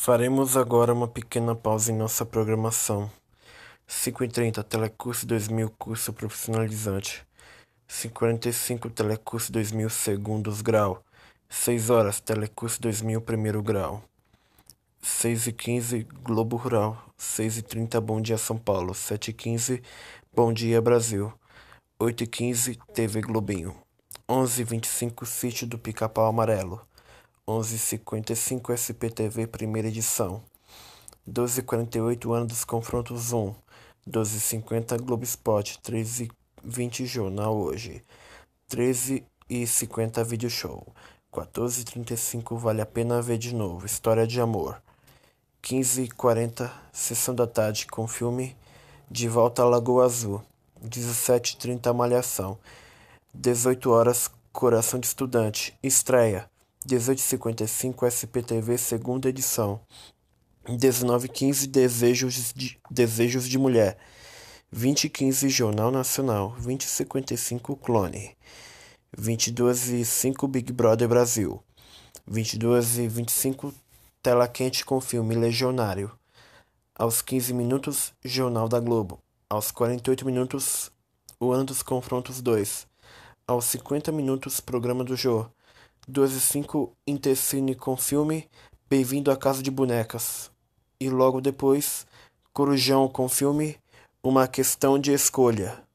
Faremos agora uma pequena pausa em nossa programação. 5h30 Telecurso 2000 Curso Profissionalizante. 5h45 Telecurso 2000 Segundos Grau. 6 horas Telecurso 2000 Primeiro Grau. 6h15 Globo Rural. 6h30 Bom Dia São Paulo. 7h15 Bom Dia Brasil. 8h15 TV Globinho. 11h25 Sítio do Pica-Pau Amarelo. 11h55 SPTV, primeira edição. 12:48 Ano dos Confrontos 1. 12:50 Globo Esporte. 20 Jornal Hoje. 13h50 Video Show. 14h35 Vale a Pena Ver de Novo. História de Amor. 15h40 Sessão da Tarde com filme De Volta à Lagoa Azul. 17h30 Malhação. 18 horas Coração de Estudante. Estreia. 1855 SPTV, segunda edição. 1915 Desejos de, Desejos de Mulher. 2015 Jornal Nacional. 2055 Clone. 22 e 5 Big Brother Brasil. 22 e 25 Tela quente com filme Legionário. Aos 15 minutos Jornal da Globo. Aos 48 minutos O Ano dos Confrontos 2. Aos 50 minutos Programa do Jô. 5 Intercine com filme Bem-vindo à Casa de Bonecas. E logo depois, Corujão com filme Uma Questão de Escolha.